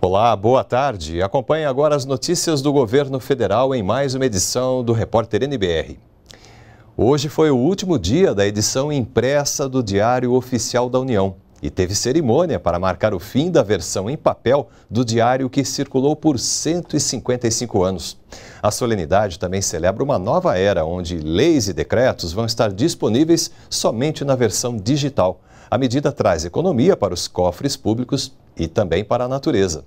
Olá, boa tarde. Acompanhe agora as notícias do governo federal em mais uma edição do Repórter NBR. Hoje foi o último dia da edição impressa do Diário Oficial da União e teve cerimônia para marcar o fim da versão em papel do diário que circulou por 155 anos. A solenidade também celebra uma nova era onde leis e decretos vão estar disponíveis somente na versão digital. A medida traz economia para os cofres públicos e também para a natureza.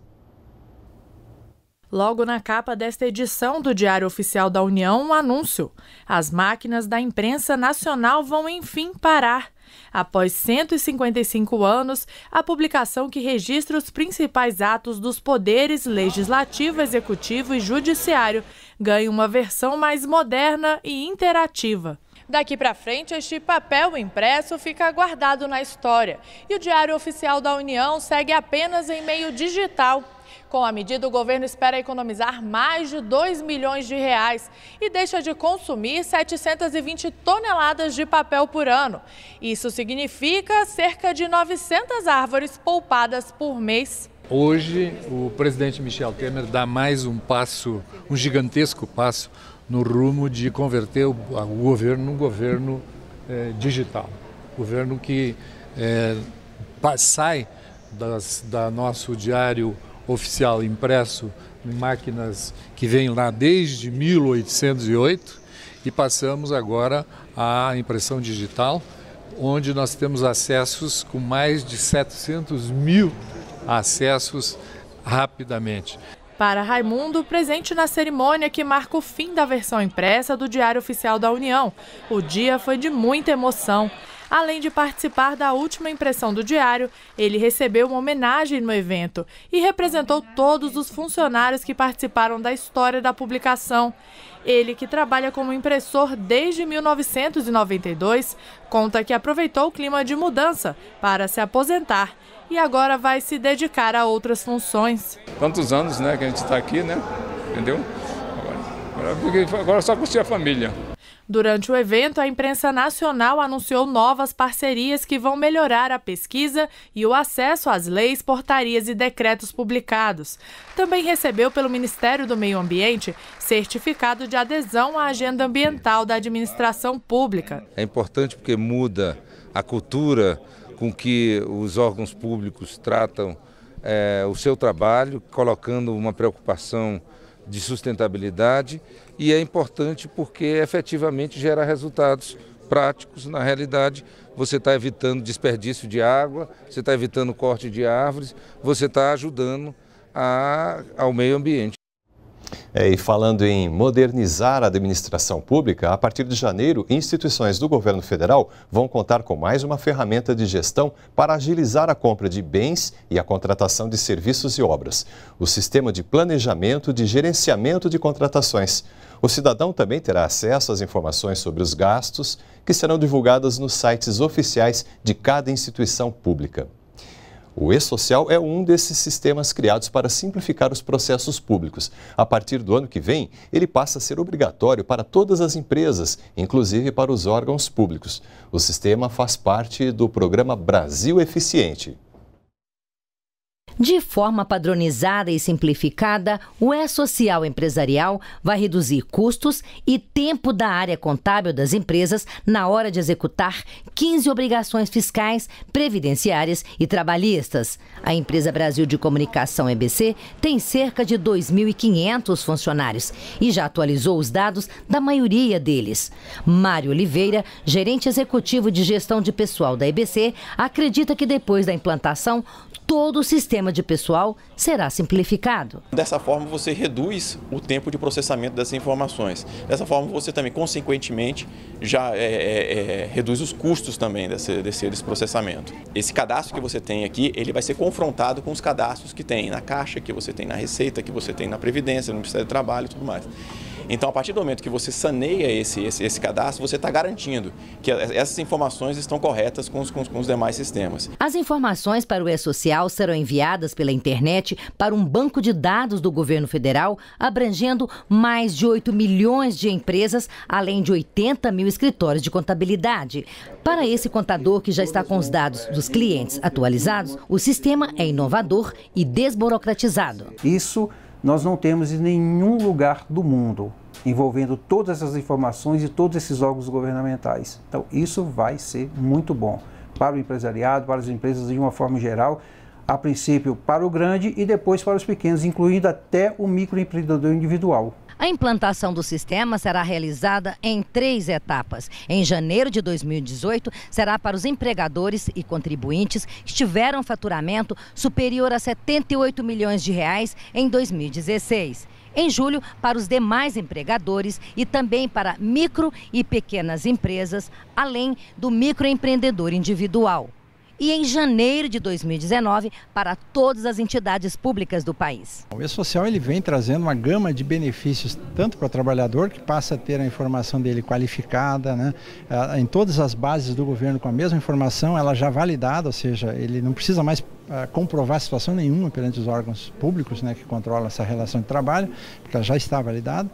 Logo na capa desta edição do Diário Oficial da União, um anúncio: as máquinas da imprensa nacional vão enfim parar após 155 anos, a publicação que registra os principais atos dos poderes legislativo, executivo e judiciário ganha uma versão mais moderna e interativa. Daqui para frente, este papel impresso fica guardado na história e o Diário Oficial da União segue apenas em meio digital. Com a medida, o governo espera economizar mais de 2 milhões de reais e deixa de consumir 720 toneladas de papel por ano. Isso significa cerca de 900 árvores poupadas por mês. Hoje, o presidente Michel Temer dá mais um passo, um gigantesco passo, no rumo de converter o, governo num governo eh, digital. Governo que eh, sai das, da nosso diário oficial impresso em máquinas que vem lá desde 1808 e passamos agora à impressão digital, onde nós temos acessos com mais de 700 mil acessos rapidamente. Para Raimundo, presente na cerimônia que marca o fim da versão impressa do Diário Oficial da União, o dia foi de muita emoção. Além de participar da última impressão do diário, ele recebeu uma homenagem no evento e representou todos os funcionários que participaram da história da publicação. Ele, que trabalha como impressor desde 1992, conta que aproveitou o clima de mudança para se aposentar e agora vai se dedicar a outras funções. Quantos anos né, que a gente está aqui, né? Entendeu? Agora, agora só curtir a família. Durante o evento, a imprensa nacional anunciou novas parcerias que vão melhorar a pesquisa e o acesso às leis, portarias e decretos publicados. Também recebeu pelo Ministério do Meio Ambiente certificado de adesão à agenda ambiental da administração pública. É importante porque muda a cultura com que os órgãos públicos tratam é, o seu trabalho, colocando uma preocupação de sustentabilidade e é importante porque efetivamente gera resultados práticos na realidade. Você está evitando desperdício de água, você está evitando corte de árvores, você está ajudando a, ao meio ambiente. É, e falando em modernizar a administração pública, a partir de janeiro, instituições do governo federal vão contar com mais uma ferramenta de gestão para agilizar a compra de bens e a contratação de serviços e obras. O sistema de planejamento de gerenciamento de contratações. O cidadão também terá acesso às informações sobre os gastos que serão divulgadas nos sites oficiais de cada instituição pública. O E-Social é um desses sistemas criados para simplificar os processos públicos. A partir do ano que vem, ele passa a ser obrigatório para todas as empresas, inclusive para os órgãos públicos. O sistema faz parte do programa Brasil Eficiente. De forma padronizada e simplificada, o E-Social Empresarial vai reduzir custos e tempo da área contábil das empresas na hora de executar 15 obrigações fiscais, previdenciárias e trabalhistas. A empresa Brasil de Comunicação EBC tem cerca de 2.500 funcionários e já atualizou os dados da maioria deles. Mário Oliveira, gerente executivo de gestão de pessoal da EBC, acredita que depois da implantação, todo o sistema de pessoal será simplificado. Dessa forma, você reduz o tempo de processamento dessas informações. Dessa forma, você também, consequentemente, já é, é, é, reduz os custos também desse, desse, desse processamento. Esse cadastro que você tem aqui, ele vai ser confrontado com os cadastros que tem na Caixa, que você tem na Receita, que você tem na Previdência, no Ministério do Trabalho e tudo mais. Então, a partir do momento que você saneia esse, esse, esse cadastro, você está garantindo que essas informações estão corretas com os, com, com os demais sistemas. As informações para o E-Social serão enviadas pela internet para um banco de dados do governo federal, abrangendo mais de 8 milhões de empresas, além de 80 mil escritórios de contabilidade. Para esse contador que já está com os dados dos clientes atualizados, o sistema é inovador e desburocratizado. Isso nós não temos em nenhum lugar do mundo envolvendo todas essas informações e todos esses órgãos governamentais. Então, isso vai ser muito bom para o empresariado, para as empresas de uma forma geral, a princípio para o grande e depois para os pequenos, incluindo até o microempreendedor individual. A implantação do sistema será realizada em três etapas. Em janeiro de 2018, será para os empregadores e contribuintes que tiveram faturamento superior a 78 milhões de reais em 2016 em julho para os demais empregadores e também para micro e pequenas empresas, além do microempreendedor individual e em janeiro de 2019 para todas as entidades públicas do país. O E-Social ele vem trazendo uma gama de benefícios tanto para o trabalhador, que passa a ter a informação dele qualificada, né? Ah, em todas as bases do governo com a mesma informação, ela já validada, ou seja, ele não precisa mais ah, comprovar situação nenhuma perante os órgãos públicos né, que controlam essa relação de trabalho, porque ela já está validada.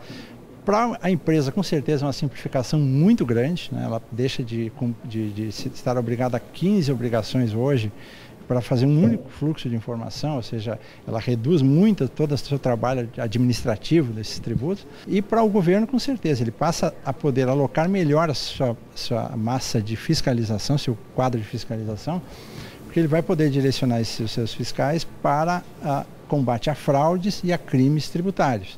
Para a empresa, com certeza, é uma simplificação muito grande. Né? Ela deixa de, de, de estar obrigada a 15 obrigações hoje para fazer um único fluxo de informação, ou seja, ela reduz muito todo o seu trabalho administrativo desses tributos. E para o governo, com certeza, ele passa a poder alocar melhor a sua, sua massa de fiscalização, seu quadro de fiscalização, porque ele vai poder direcionar esses seus fiscais para a ah, combate a fraudes e a crimes tributários.